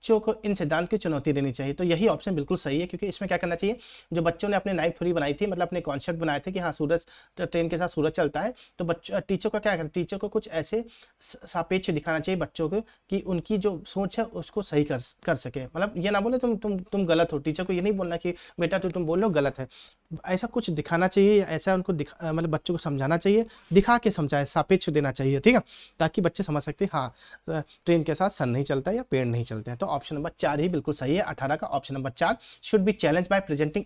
बच्चों को इन सिद्धांत की चुनौती देनी चाहिए तो यही ऑप्शन बिल्कुल सही है क्योंकि इसमें क्या करना चाहिए जो बच्चों ने अपने नाइफ थ्योरी बनाई थी मतलब अपने कॉन्सेप्ट बनाए थे कि हाँ सूरज ट्रेन के साथ सूरज चलता है तो बच्चों टीचर को क्या करना टीचर को कुछ ऐसे सापेक्ष दिखाना चाहिए बच्चों को कि उनकी जो सोच है उसको सही कर कर सके मतलब ये ना बोले तुम तुम तुम गलत हो टीचर को ये नहीं बोलना कि बेटा तुम बोल लो गलत है ऐसा कुछ दिखाना चाहिए ऐसा उनको दिखा मतलब बच्चों को समझाना चाहिए दिखा के समझाए सापेक्ष देना चाहिए ठीक है ताकि बच्चे समझ सकते हाँ ट्रेन के साथ सन नहीं चलता या पेड़ नहीं चलते हैं तो ऑप्शन नंबर चार ही बिल्कुल सही है अठारह का ऑप्शन नंबर चार should be challenge by presenting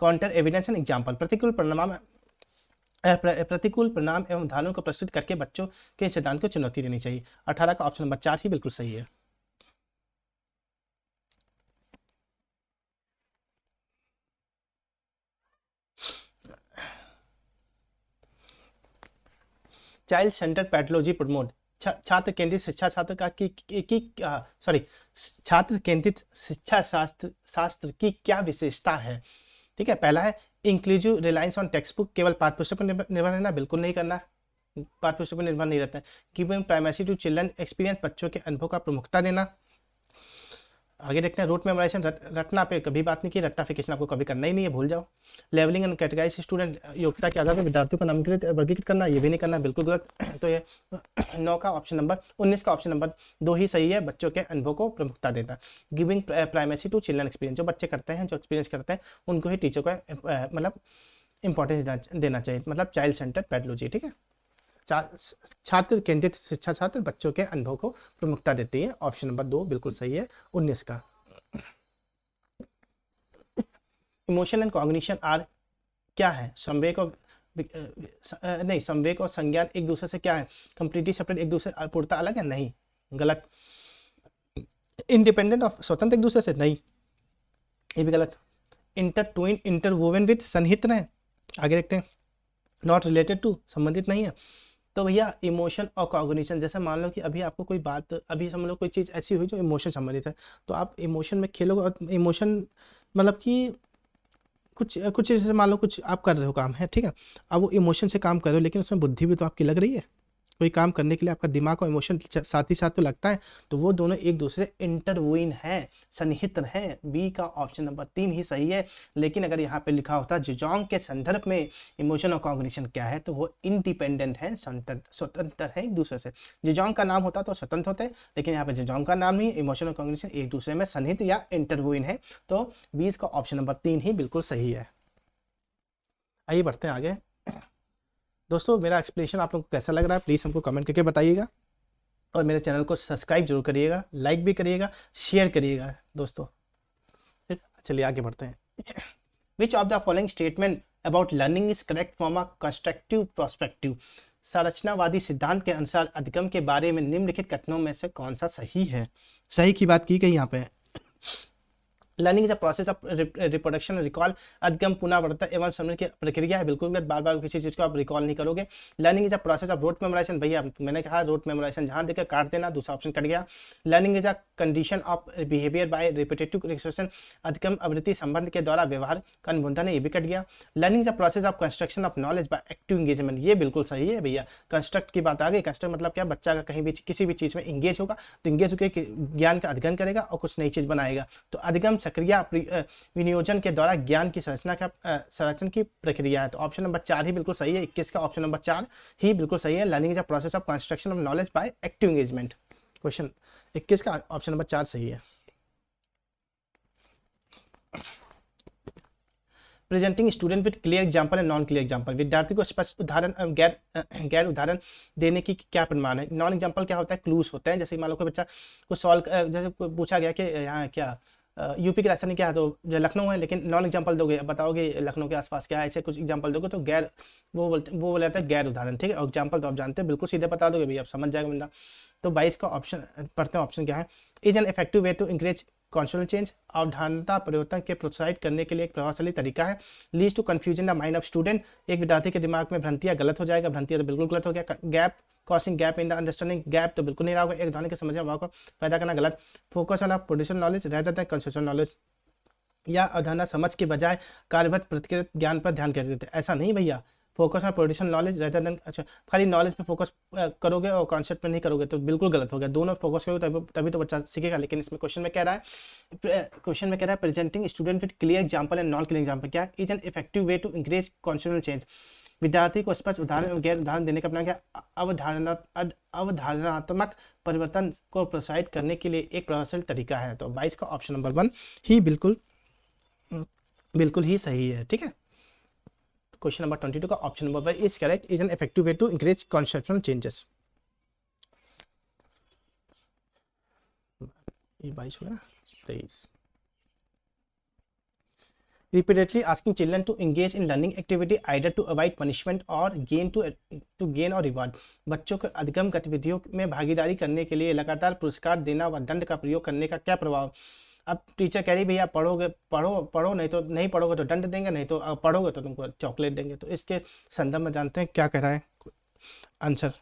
counter evidence and example प्रतिकूल परिणाम प्रतिकूल परिणाम एवं उदाहरणों को प्रस्तुत करके बच्चों के सिद्धांत को चुनौती देनी चाहिए अठारह का ऑप्शन नंबर चार ही बिल्कुल सही है चाइल्ड सेंटर पैथोलॉजी प्रमोट छात्र केंद्रित शिक्षा छात्र का की, सॉरी छात्र केंद्रित शिक्षा शास्त्र शास्त्र की क्या विशेषता है ठीक है पहला है inclusive reliance on text book केवल पाठ्य पुस्तक पर निर्भर रहना बिल्कुल नहीं करना पाठ्य पुस्तक पर निर्भर नहीं रहता है giving primacy to children experience बच्चों के अनुभव का प्रमुखता देना आगे देखते हैं रूट मेमोराइजेशन रटना पे कभी बात नहीं की रट्टाफिकेशन आपको कभी करना ही नहीं है भूल जाओ लेवलिंग एंड कैटेगराइज स्टूडेंट योग्यता के आधार पर विद्यार्थियों को नामकृत वर्गीकृत करना ये भी नहीं करना बिल्कुल गलत तो ये नौ का ऑप्शन नंबर उन्नीस का ऑप्शन नंबर दो ही सही है बच्चों के अनुभव को प्रमुखता देता giving primacy to children experience जो बच्चे करते हैं जो एक्सपीरियंस करते हैं उनको ही टीचर को मतलब इंपॉर्टेंस देना चाहिए मतलब चाइल्ड सेंटर पैडलोजी ठीक है छात्र केंद्रित शिक्षा छात्र बच्चों के अनुभव को प्रमुखता देती है ऑप्शन नंबर दो बिल्कुल सही है उन्नीस का इमोशन एंड कॉग्निशन आर क्या है संवेक और नहीं संवेक और संज्ञान एक दूसरे से क्या है कंप्लीटली सेपरेट एक दूसरे पूर्णता अलग है नहीं गलत इंडिपेंडेंट ऑफ स्वतंत्र एक दूसरे से नहीं ये भी गलत इंटर ट्विन इंटरवोवन विथ संहित है आगे देखते हैं नॉट रिलेटेड टू संबंधित नहीं है तो भैया इमोशन और कॉग्निशन जैसे मान लो कि अभी आपको कोई बात अभी समझ लो कोई चीज़ ऐसी हुई जो इमोशन संबंधित है तो आप इमोशन में खेलोगे और इमोशन मतलब कि कुछ कुछ जैसे मान लो कुछ आप कर रहे हो काम है ठीक है अब वो इमोशन से काम कर रहे हो लेकिन उसमें बुद्धि भी तो आपकी लग रही है कोई काम करने के लिए आपका दिमाग और इमोशन साथ ही साथ तो लगता है तो वो दोनों एक दूसरे से इंटरवीन है संहित्र हैं बी का ऑप्शन नंबर तीन ही सही है लेकिन अगर यहाँ पे लिखा होता जिजोंग के संदर्भ में इमोशन और कॉग्निशन क्या है तो वो इंडिपेंडेंट है स्वतंत्र है एक दूसरे से जिजोंग का नाम होता तो स्वतंत्र होते लेकिन यहाँ पे जिजोंग का नाम नहीं इमोशन और कॉग्निशन एक दूसरे में सन्निहित या इंटरवीन है तो बीस का ऑप्शन नंबर तीन ही बिल्कुल सही है आइए बढ़ते हैं आगे दोस्तों मेरा एक्सप्लेनेशन आप लोग को कैसा लग रहा है प्लीज़ हमको कमेंट करके बताइएगा और मेरे चैनल को सब्सक्राइब जरूर करिएगा लाइक भी करिएगा शेयर करिएगा दोस्तों ठीक चलिए आगे बढ़ते हैं which of the following statement about learning is correct from a constructive prospective संरचनावादी सिद्धांत के अनुसार अधिगम के बारे में निम्नलिखित कथनों में से कौन सा सही है सही की बात की गई यहाँ पे learning is a process of reproduction recall अधिगम पुनर्वर्तन एवं समझ की प्रक्रिया है बिल्कुल गलत बार बार किसी चीज़ को आप रिकॉल नहीं करोगे learning is a process of rote memorization भैया मैंने कहा रोट मेमोराइजेशन जहाँ देखकर काट देना दूसरा ऑप्शन कट गया learning is a condition of behaviour by repetitive fixation अधिगम आवृत्ति संबंध के द्वारा व्यवहार का अनुबंधन है ये भी कट गया learning is a process of construction of knowledge by active engagement ये बिल्कुल सही है भैया कंस्ट्रक्ट की बात आ गई कंस्ट्रक्ट मतलब क्या बच्चा का कहीं भी किसी भी चीज़ में इंगेज होगा तो इंगेज होकर ज्ञान का अध्ययन करेगा और कुछ नई चीज़ बनाएगा तो अधिगम सक्रिय विनियोजन के द्वारा ज्ञान की संरचना का संरचना की प्रक्रिया है तो ऑप्शन नंबर चार ही बिल्कुल सही है इक्कीस का ऑप्शन नंबर चार ही बिल्कुल सही है learning is a process of construction of knowledge by active engagement question इक्कीस का ऑप्शन नंबर चार सही है presenting student with clear example and non clear example विद्यार्थी को स्पष्ट उदाहरण गैर गैर उदाहरण देने की क्या प्रमाण है नॉन एग्जाम्पल क्या होता है क्लूज होते हैं जैसे मान लो कोई बच्चा को सॉल्व जैसे पूछा गया कि यहाँ क्या यूपी की राजधानी क्या है तो लखनऊ है लेकिन नॉन एग्जाम्पल दोगे बताओगे लखनऊ के आसपास क्या है ऐसे कुछ एग्जाम्पल दोगे तो गैर वो बोलते वो बोला जाता है गैर उदाहरण ठीक है और एग्जाम्पल तो आप जानते हैं बिल्कुल सीधे बता दोगे भाई आप समझ जाएगा बंदा तो बाईस का ऑप्शन पढ़ते हैं ऑप्शन क्या है is an effective way to increase constitution change अवधारणता परिवर्तन के प्रोत्साहित करने के लिए एक प्रभावशाली तरीका है leads to confusion the mind of student एक विद्यार्थी के दिमाग में भ्रंतियाँ गलत हो जाएगा भ्रंतियाँ तो बिल्कुल गलत हो गया gap causing gap in the understanding gap तो बिल्कुल नहीं रहा होगा एक धारणा के समझने भाव को पैदा करना गलत फोकस ऑन प्रोड्यूशन नॉलेज रह जाता है कंस्ट्रक्शन नॉलेज या अवधारणा समझ के बजाय कार्यवत प्रतिक्रिया ज्ञान पर ध्यान केंद्रित है ऐसा नहीं भैया फोकस ऑन प्रोडिशन नॉलेज रहता है अच्छा खाली नॉलेज पे फोकस करोगे और कॉन्सेप्ट पे नहीं करोगे तो बिल्कुल गलत हो गया दोनों फोकस करोगे तभी तभी तो बच्चा सीखेगा लेकिन इसमें क्वेश्चन में कह रहा है क्वेश्चन में कह रहा है presenting student with clear example and non clear example क्या is an effective way to increase concept change विद्यार्थी को स्पष्ट उदाहरण और गैर उदाहरण देने का अपना क्या अवधारणा अवधारणात्मक परिवर्तन को प्रोत्साहित करने के लिए एक प्रभावशील तरीका है तो बाईस का ऑप्शन नंबर वन ही बिल्कुल बिल्कुल ही सही है ठीक है क्वेश्चन नंबर ट्वेंटी टू का option number is correct is an effective way to increase conception changes repeatedly asking children to engage in learning activity either to avoid punishment और gain to to gain और reward बच्चों को अधिगम गतिविधियों में भागीदारी करने के लिए लगातार पुरस्कार देना व दंड का प्रयोग करने का क्या प्रभाव अब टीचर कह रही भैया पढ़ोगे पढ़ो पढ़ो नहीं तो नहीं पढ़ोगे तो दंड देंगे नहीं तो पढ़ोगे तो तुमको चॉकलेट देंगे तो इसके संदर्भ में जानते हैं क्या कह रहा है आंसर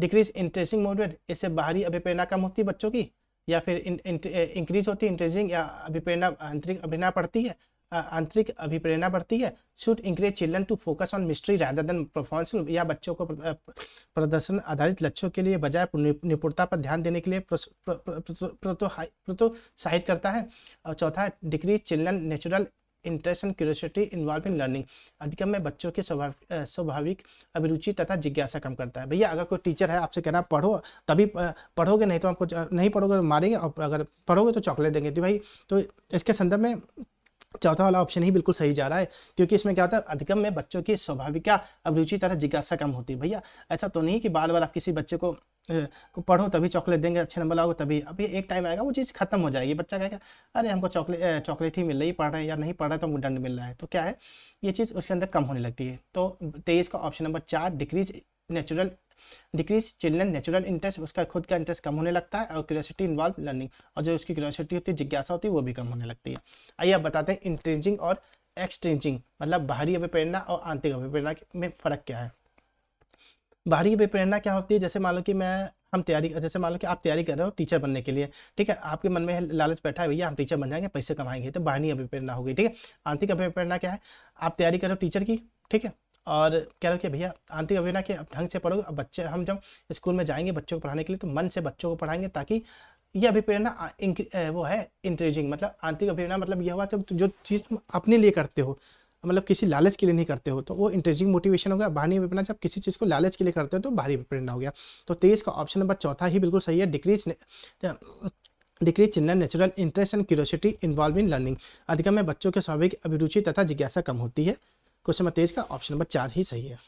डिक्रीज इंटरेस्टिंग मोटिवेट इससे बाहरी अभिप्रेरणा कम होती है बच्चों की या फिर इंक्रीज होती है इंटरेस्टिंग या अभिप्रेरणा आंतरिक अभिप्रेरणा पड़ती है आंतरिक अभिप्रेरणा बढ़ती है should encourage children to focus on mastery rather than performance या बच्चों को प्रदर्शन आधारित लक्ष्यों के लिए बजाय निपुणता पर ध्यान देने के लिए प्रोत्साहित करता है और चौथा degree children natural interest and curiosity involve in learning अधिकम में बच्चों की स्वाभाविक स्वाभाविक अभिरुचि तथा जिज्ञासा कम करता है भैया अगर कोई टीचर है आपसे कहना पढ़ो तभी पढ़ोगे नहीं तो आपको नहीं पढ़ोगे तो मारेंगे और अगर पढ़ोगे तो चॉकलेट देंगे तो भाई तो इसके संदर्भ में चौथा वाला ऑप्शन ही बिल्कुल सही जा रहा है क्योंकि इसमें क्या होता है अधिकम में बच्चों की स्वाभाविका अभिरुचि तथा जिज्ञासा कम होती है भैया ऐसा तो नहीं कि बार बार आप किसी बच्चे को को पढ़ो तभी चॉकलेट देंगे अच्छे नंबर लाओगे तभी अभी एक टाइम आएगा वो चीज़ खत्म हो जाएगी बच्चा कहेगा अरे हमको चॉकलेट चॉकलेट ही मिल रही पढ़ रहे हैं या नहीं पढ़ रहा तो हमको दंड मिल रहा है तो क्या है ये चीज़ उसके अंदर कम होने लगती है तो तेईस का ऑप्शन नंबर चार decrease natural decrease children natural interest उसका खुद का इंटरेस्ट कम होने लगता है और क्यूरोसिटी इन्वॉल्व लर्निंग और जो उसकी क्यूरोसिटी होती है जिज्ञासा होती है वो भी कम होने लगती है आइए आप बताते हैं इंट्रेंजिंग और एक्सट्रेंजिंग मतलब बाहरी अभिप्रेरणा और आंतरिक अभिप्रेरणा में फ़र्क क्या है बाहरी अभिप्रेरणा क्या होती है जैसे मान लो कि मैं हम तैयारी जैसे मान लो कि आप तैयारी कर रहे हो टीचर बनने के लिए ठीक है आपके मन में लालच बैठा है भैया हम टीचर बन जाएंगे पैसे कमाएंगे तो बाहरी अभिप्रेरणा होगी ठीक है आंतरिक अभिप्रेरणा क्या है आप तैयारी कर रहे हो टीचर की ठीक है और कह रहे हो कि भैया आंतिक अभिना के अब ढंग से पढ़ोगे अब बच्चे हम जब स्कूल में जाएंगे बच्चों को पढ़ाने के लिए तो मन से बच्चों को पढ़ाएंगे ताकि ये अभिप्रेरणा वो है इंक्रीजिंग मतलब आंतिक अभिप्रेरणा मतलब यह हुआ जब जो चीज़ तुम अपने लिए करते हो मतलब किसी लालच के लिए नहीं करते हो तो वो इंटरेस्टिंग मोटिवेशन हो गया बाहरी विपणा जब किसी चीज़ को लालच के लिए करते हो तो बाहरी विपणा हो गया तो तेईस का ऑप्शन नंबर चौथा ही बिल्कुल सही है डिक्रीज डिक्रीज चिन्ह natural interest and curiosity involve in learning अधिकम में बच्चों के स्वाभाविक अभिरुचि तथा जिज्ञासा कम होती है क्वेश्चन नंबर तेईस का ऑप्शन नंबर चार ही सही है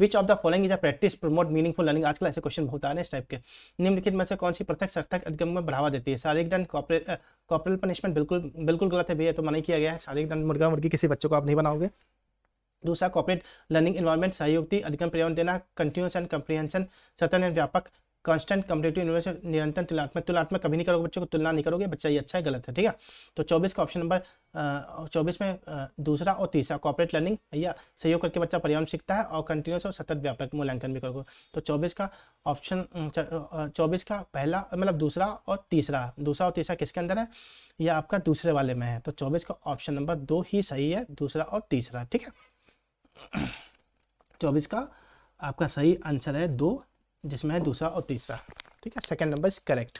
which of the following is a practice promote meaningful learning आजकल ऐसे क्वेश्चन बहुत आ रहे हैं इस टाइप के निम्नलिखित में से कौन सी प्रत्यक्ष सार्थक अधिगम में बढ़ावा देती है शारीरिक दंड कॉपरल पनिशमेंट बिल्कुल बिल्कुल गलत है भैया तो मना किया गया है शारीरिक दंड मुर्गा मुर्गी किसी बच्चों को आप नहीं बनाओगे दूसरा कॉपरेट लर्निंग इन्वायरमेंट सहयोगी अधिगम पर्यावरण देना कंटिन्यूस एंड कंप्रीहेंशन सतन एंड व्यापक कांस्टेंट कम्पिटेटिव यूनिवर्स निरंतर तुलनात्मक तुलनात्मक कभी नहीं करोगे बच्चों को तुलना नहीं करोगे बच्चा ये अच्छा है गलत है ठीक है तो चौबीस का ऑप्शन नंबर चौबीस में दूसरा और तीसरा कॉपरेट लर्निंग या सहयोग करके बच्चा पर्यावरण सीखता है और कंटिन्यूस और सतत व्यापक मूल्यांकन भी करोगे तो चौबीस का ऑप्शन चौबीस का पहला मतलब दूसरा और तीसरा दूसरा और तीसरा किसके अंदर है यह आपका दूसरे वाले में है तो चौबीस का ऑप्शन नंबर दो ही सही है दूसरा और तीसरा ठीक है चौबीस का आपका सही आंसर है दो जिसमें है दूसरा और तीसरा ठीक है second number is correct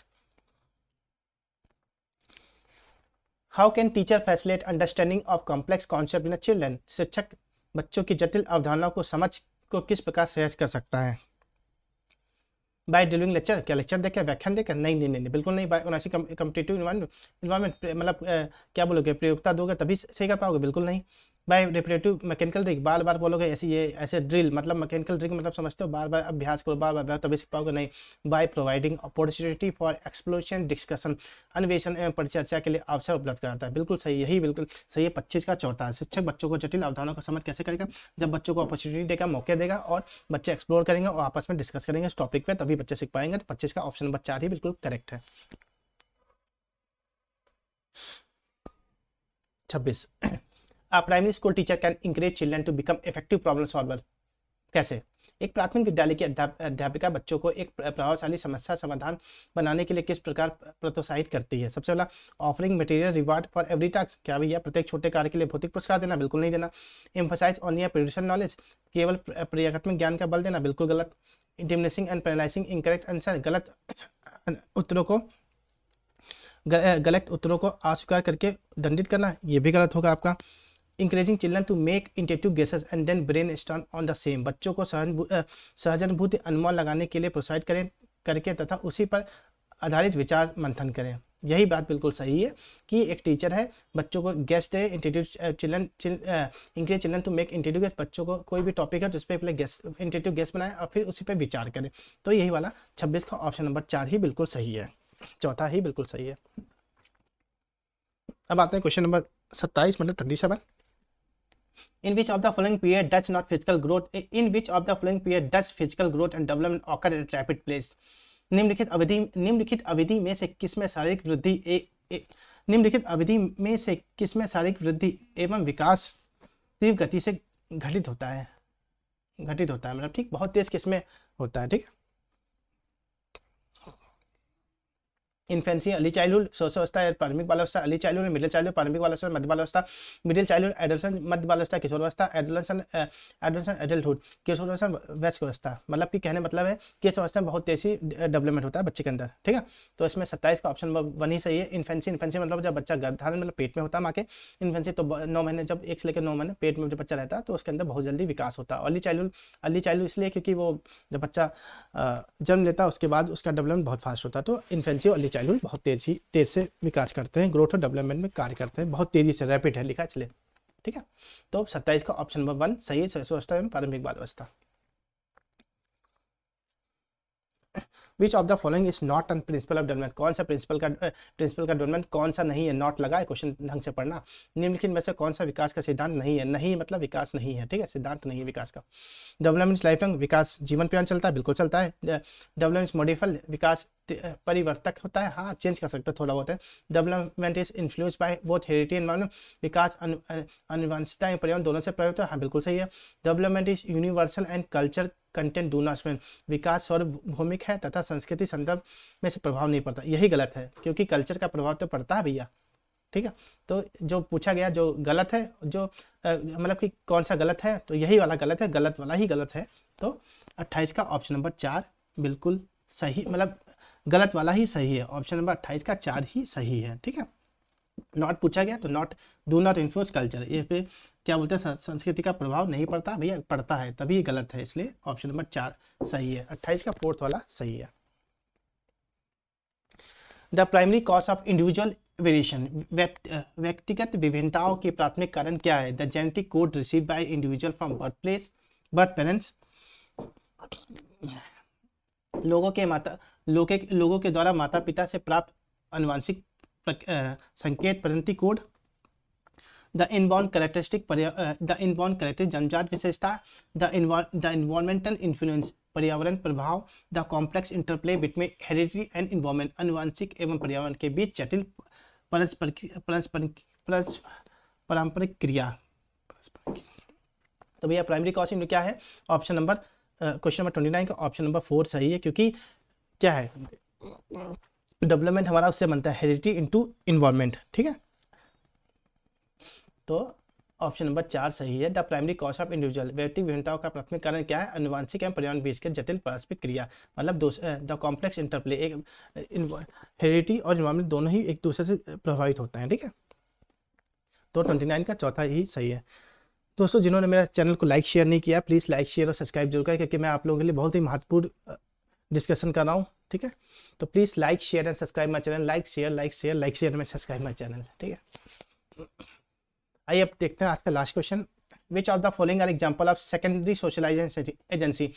how can teacher facilitate understanding of complex concept in children शिक्षक बच्चों की जटिल अवधारणाओं को समझ को किस प्रकार सहज कर सकता है बाय डिलिंग लेक्चर क्या लेक्चर देखे व्याख्यान देखे नहीं नहीं नहीं बिल्कुल नहीं बाई कम्पिटेटिव इन्वायरमेंट मतलब क्या बोलोगे प्रयोगता दोगे तभी सही कर पाओगे बिल्कुल नहीं बाय रिपरेटिव मैकेनिकल ड्रिक बार बार बोलोगे ऐसी ये ऐसे ड्रिल मतलब मैकेनिकल ड्रिक मतलब समझते हो बार बार अभ्यास करो बार बार तभी सीख पाओगे नहीं by providing opportunity for exploration discussion अन्वेषण एवं परिचर्चा के लिए अवसर उपलब्ध कराता है बिल्कुल सही यही बिल्कुल सही है पच्चीस का चौथा शिक्षक बच्चों को जटिल अवधारणों का समझ कैसे करेगा जब बच्चों को अपॉर्चुनिटी देगा मौके देगा और बच्चे एक्सप्लोर करेंगे और आपस में डिस्कस करेंगे इस टॉपिक पर तभी बच्चे सीख पाएंगे तो पच्चीस का ऑप्शन नंबर चार ही बिल्कुल करेक्ट है छब्बीस a primary school teacher can encourage children to become effective problem solver कैसे एक प्राथमिक विद्यालय की अध्यापिका बच्चों को एक प्रभावशाली समस्या समाधान बनाने के लिए किस प्रकार प्रोत्साहित करती है सबसे पहला offering material reward for every task क्या भैया प्रत्येक छोटे कार्य के लिए भौतिक पुरस्कार देना बिल्कुल नहीं देना एम्फोसाइज ऑन या प्रोड्यूशन नॉलेज केवल प्रयागत्मक ज्ञान का बल देना बिल्कुल गलत diminishing and penalizing incorrect answer गलत उत्तरों को गलत उत्तरों को अस्वीकार करके दंडित करना ये भी गलत होगा आपका encouraging children to make intuitive guesses and then brainstorm on the same बच्चों को सहजनुभूति अनुमान लगाने के लिए प्रोत्साहित करें करके तथा उसी पर आधारित विचार मंथन करें यही बात बिल्कुल सही है कि एक टीचर है बच्चों को गेस्ट है intuitive children increase children to make intuitive guessed बच्चों को कोई भी टॉपिक है तो उस पर गेस्ट इंटीट्यू गेस्ट बनाए और फिर उसी पर विचार करें तो यही वाला छब्बीस का ऑप्शन नंबर चार ही बिल्कुल सही है चौथा ही बिल्कुल सही है अब आते हैं क्वेश्चन नंबर सत्ताईस मतलब twenty seven in which of the following period does not physical growth in which of the following period does physical growth and development occur at rapid place निम्नलिखित अवधि निम्नलिखित अवधि में से किस में शारीरिक वृद्धि निम्नलिखित अवधि में से किस में शारीरिक वृद्धि एवं विकास तीव्र गति से घटित होता है घटित होता है मतलब ठीक बहुत तेज किस में होता है ठीक है इन्फेंसी अर्ली चाइल्डहुड शोषावस्था या प्रारंभिक बालावस्था अर्ली चाइल्डहुड मिडिल चाइल्डहुड प्रारंभिक बालावस्था मध्य बालावस्था मिडिल चाइल्डहुड एडोलसन मध्य बालावस्था अवस्था एडोलसन एडोलसन एडल्टहुड किशोरावस्था अवस्था मतलब कि कहने मतलब है कि इस अवस्था में बहुत तेजी डेवलपमेंट eh, होता है बच्चे के अंदर ठीक है तो इसमें सत्ताईस का ऑप्शन वन ही सही है इन्फेंसी इन्फेंसी मतलब जब बच्चा गर्भधारण मतलब पेट में होता है माँ के इन्फेंसी तो नौ महीने जब एक से लेकर नौ महीने पेट में जब बच्चा रहता है तो उसके अंदर बहुत जल्दी विकास होता है अर्ली चाइल्डहुड अर्ली चाइल्डहुड इसलिए क्योंकि वो जब बच्चा जन्म लेता है उसके बाद उसका डेवलपमेंट बहुत फास्ट होता है तो इन्फेंसी अर्ली चाइल्ड बैलून बहुत तेजी तेज से विकास करते हैं ग्रोथ और डेवलपमेंट में कार्य करते हैं बहुत तेजी से रैपिड है लिखा इसलिए ठीक है तो सत्ताईस का ऑप्शन नंबर वन सही है सस्वस्था एवं प्रारंभिक बाल अवस्था which of the following is not an principle of development कौन सा प्रिंसिपल का प्रिंसिपल का डेवलपमेंट कौन सा नहीं है नॉट लगा है क्वेश्चन ढंग से पढ़ना निम्नलिखित में से कौन सा विकास का सिद्धांत नहीं है नहीं मतलब विकास नहीं है ठीक है सिद्धांत नहीं है विकास का डेवलपमेंट लाइफ लॉन्ग विकास जीवन पर्यंत चलता है बिल्कुल चलता है डेवलपमेंट मॉडिफल विकास परिवर्तक होता है हाँ चेंज कर सकते हैं थोड़ा बहुत है development is influence by both heredity environment विकास अनुवांशिकता एवं पर्यावरण दोनों से प्रयुक्त है हाँ बिल्कुल सही है development is universal and culture content डूनास स्वयं विकास सार्वभौमिक है तथा संस्कृति संदर्भ में से प्रभाव नहीं पड़ता यही गलत है क्योंकि कल्चर का प्रभाव तो पड़ता है भैया ठीक है तो जो पूछा गया जो गलत है जो मतलब कि कौन सा गलत है तो यही वाला गलत है गलत वाला ही गलत है तो अट्ठाईस का ऑप्शन नंबर चार बिल्कुल सही मतलब गलत वाला ही सही है ऑप्शन नंबर अट्ठाईस का चार ही सही है ठीक है नॉट पूछा गया तो not do not influence culture ये पे क्या बोलते हैं संस्कृति का प्रभाव नहीं पड़ता भैया पड़ता है तभी गलत है इसलिए ऑप्शन नंबर चार सही है अट्ठाईस का फोर्थ वाला सही है the primary cause of individual variation व्यक्तिगत विभिन्नताओं के प्राथमिक कारण क्या है the genetic code receive by individual from birth place birth parents लोगों के माता लोगों के द्वारा माता पिता से प्राप्त अनुवांशिक संकेत प्रजंती code the inborn characteristic the the inborn characteristic जनजात विशेषता the inborn the environmental influence पर्यावरण प्रभाव the complex interplay between heredity and environment अनुवांशिक एवं पर्यावरण के बीच जटिल पारंपरिक क्रिया तो भैया प्राइमरी कॉज इनमें क्या है option number question number twenty nine का ऑप्शन नंबर फोर सही है क्योंकि क्या है तो डेवलपमेंट हमारा उससे बनता है हेरिटी इंटू इन्वायरमेंट ठीक है तो ऑप्शन नंबर चार सही है the primary cause of individual व्यक्तिक विभिन्नताओं का प्राथमिक कारण क्या है अनुवांशिक एवं पर्यावरण बीच के जटिल पारस्परिक क्रिया मतलब द कॉम्प्लेक्स इंटरप्ले एक हेरिटी और इन्वायरमेंट दोनों ही एक दूसरे से प्रभावित होते हैं ठीक है तो ट्वेंटी नाइन का चौथा ही सही है दोस्तों जिन्होंने मेरा चैनल को लाइक शेयर नहीं किया प्लीज़ लाइक शेयर और सब्सक्राइब जरूर करें क्योंकि मैं आप लोगों के लिए बहुत ही महत्वपूर्ण डिस्कशन कर रहा हूँ ठीक है तो please like share and subscribe my channel like share like share like share and subscribe my channel ठीक है आइए अब देखते हैं आज का last question which of the following are example of secondary socialization agency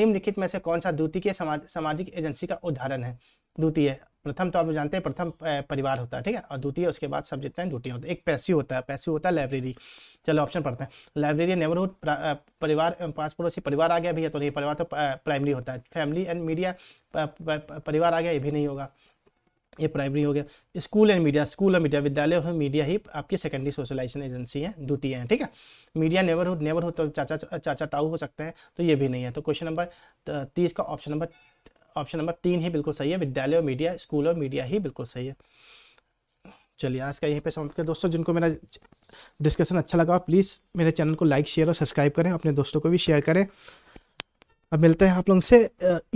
निम्नलिखित में से कौन सा द्वितीय समाज सामाजिक एजेंसी का उदाहरण है द्वितीय प्रथम तो आप जानते हैं प्रथम परिवार होता है ठीक है और द्वितीय उसके बाद सब जितने द्वितीय होते हैं एक पैसी होता है पैसी होता है लाइब्रेरी चलो ऑप्शन पढ़ते हैं लाइब्रेरी नेबरहुड परिवार पास पड़ोसी परिवार आ गया भी है तो नहीं परिवार तो प्राइमरी होता है फैमिली एंड मीडिया परिवार आ गया ये भी नहीं होगा ये प्राइमरी हो गया स्कूल एंड मीडिया स्कूल और मीडिया विद्यालय और मीडिया ही आपकी सेकेंडरी सोशलाइजेशन एजेंसी है द्वितीय है ठीक है मीडिया नेबरहुड नेबरहुड तो चाचा चाचा ताऊ हो सकते हैं तो ये भी नहीं है तो क्वेश्चन नंबर तीस का ऑप्शन नंबर ऑप्शन नंबर तीन ही बिल्कुल सही है विद्यालय और मीडिया स्कूल और मीडिया ही बिल्कुल सही है चलिए आज का यहीं पे समाप्त करें दोस्तों जिनको मेरा डिस्कशन अच्छा लगा प्लीज़ मेरे चैनल को लाइक शेयर और सब्सक्राइब करें अपने दोस्तों को भी शेयर करें अब मिलते हैं आप लोगों से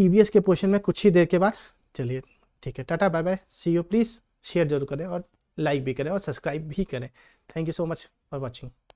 ई e के पोर्शन में कुछ ही देर के बाद चलिए ठीक है tata bye bye see you please share जरूर करें और लाइक भी करें और सब्सक्राइब भी करें thank you so much for watching